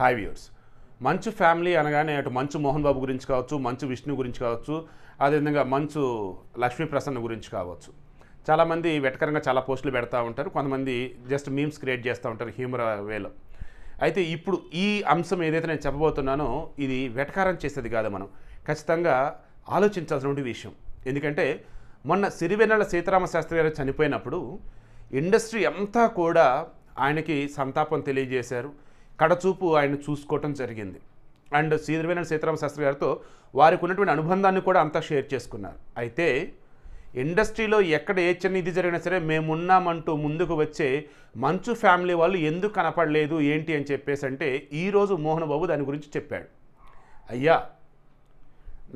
hi viewers మంచు family అనగానే అటు మంచు మోహన్ బాబు గురించి కావచ్చు మంచు విష్ణు గురించి కావచ్చు అదేవిధంగా మంచు లక్ష్మీ ప్రసన్న గురించి కావచ్చు చాలామంది వెటకరంగా చాలా పోస్టులు పెడతా ఉంటారు కొంతమంది జస్ట్ మీమ్స్ క్రియేట్ చేస్తూ ఉంటారు హ్యూమర్ వేలో అయితే ఇప్పుడు ఈ అంశం ఏదైతే నేను చెప్పబోతున్నానో ఇది వెటకారం చేసేది కాదు మనం ఖచ్చితంగా ఆలోచించాల్సినటువంటి విషయం ఎందుకంటే మొన్న సిరివెన్నెల సీతారామ శాస్త్రి గారు చనిపోయినప్పుడు ఇండస్ట్రీ అంతా కూడా ఆయనకి సంతాపం తెలియజేశారు కడచూపు ఆయన చూసుకోవటం జరిగింది అండ్ సీధవేన సీతారామ శాస్త్రి గారితో వారికి ఉన్నటువంటి అనుబంధాన్ని కూడా అంతా షేర్ చేసుకున్నారు అయితే ఇండస్ట్రీలో ఎక్కడ ఏ చిన్న ఇది జరిగినా సరే మేమున్నామంటూ ముందుకు వచ్చే మంచు ఫ్యామిలీ వాళ్ళు ఎందుకు కనపడలేదు ఏంటి అని చెప్పేసి అంటే ఈరోజు మోహన్ బాబు దాని గురించి చెప్పాడు అయ్యా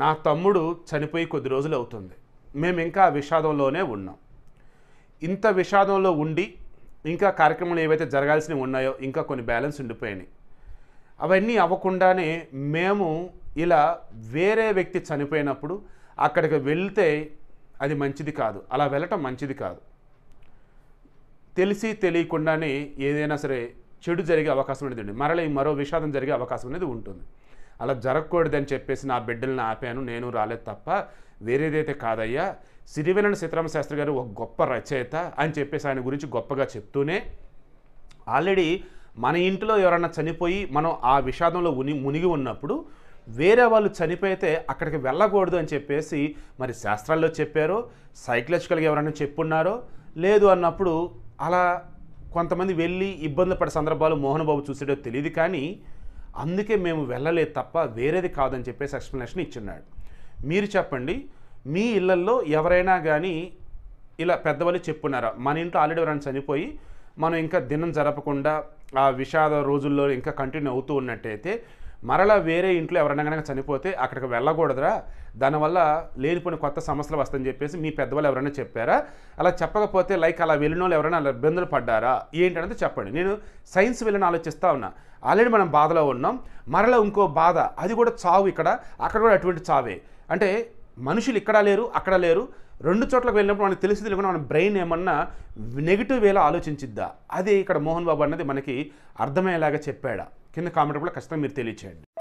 నా తమ్ముడు చనిపోయి కొద్ది రోజులు అవుతుంది మేము ఇంకా విషాదంలోనే ఉన్నాం ఇంత విషాదంలో ఉండి ఇంకా కార్యక్రమాలు ఏవైతే జరగాల్సినవి ఉన్నాయో ఇంకా కొన్ని బ్యాలెన్స్ ఉండిపోయినాయి అవన్నీ అవ్వకుండానే మేము ఇలా వేరే వ్యక్తి చనిపోయినప్పుడు అక్కడికి వెళ్తే అది మంచిది కాదు అలా వెళ్ళటం మంచిది కాదు తెలిసి తెలియకుండానే ఏదైనా సరే చెడు జరిగే అవకాశం అనేది ఉంది మరలా మరో విషాదం జరిగే అవకాశం అనేది ఉంటుంది అలా జరగకూడదని చెప్పేసి నా బిడ్డలను ఆపాను నేను రాలేదు తప్ప వేరేదైతే కాదయ్యా సిరివెలన సీతారామ శాస్త్రి గారు ఒక గొప్ప రచయిత అని చెప్పేసి ఆయన గురించి గొప్పగా చెప్తూనే ఆల్రెడీ మన ఇంట్లో ఎవరన్నా చనిపోయి మనం ఆ విషాదంలో ఉని మునిగి ఉన్నప్పుడు వేరే వాళ్ళు చనిపోయితే అక్కడికి వెళ్ళకూడదు అని చెప్పేసి మరి శాస్త్రాల్లో చెప్పారో సైకలాజికల్గా ఎవరైనా చెప్పున్నారో లేదు అన్నప్పుడు అలా కొంతమంది వెళ్ళి ఇబ్బంది పడే సందర్భాలు మోహన్ బాబు చూసేటో తెలియదు కానీ అందుకే మేము వెళ్ళలేదు తప్ప వేరేది కాదని చెప్పేసి ఎక్స్ప్లెనేషన్ ఇచ్చిన్నాడు మీరు చెప్పండి మీ ఇళ్ళల్లో ఎవరైనా కానీ ఇలా పెద్దవాళ్ళు చెప్పున్నారా మన ఇంట్లో ఆల్రెడీ ఎవరైనా చనిపోయి మనం ఇంకా దినం జరపకుండా ఆ విషాద రోజుల్లో ఇంకా కంటిన్యూ అవుతూ ఉన్నట్టయితే మరలా వేరే ఇంట్లో ఎవరైనా కనుక చనిపోతే అక్కడికి వెళ్ళకూడదురా దానివల్ల లేనిపోయిన కొత్త సమస్యలు వస్తాయని చెప్పేసి మీ పెద్దవాళ్ళు ఎవరైనా చెప్పారా అలా చెప్పకపోతే లైక్ అలా వెళ్ళిన వాళ్ళు ఎవరైనా అలా ఇబ్బందులు పడ్డారా ఏంటనేది చెప్పండి నేను సైన్స్ వెళ్ళిన ఆలోచిస్తూ ఉన్నా ఆల్రెడీ మనం బాధలో ఉన్నాం మరలా ఇంకో బాధ అది కూడా చావు ఇక్కడ అక్కడ కూడా అటువంటి చావే అంటే మనుషులు ఇక్కడ లేరు అక్కడ లేరు రెండు చోట్లకు వెళ్ళినప్పుడు మనకు తెలిసి తెలియకుండా మన బ్రెయిన్ ఏమన్నా నెగిటివ్ వేలో ఆలోచించిద్దా అది ఇక్కడ మోహన్ బాబు అన్నది మనకి అర్థమయ్యేలాగా చెప్పాడా కింద కామెంట్ కూడా ఖచ్చితంగా మీరు తెలియచేయండి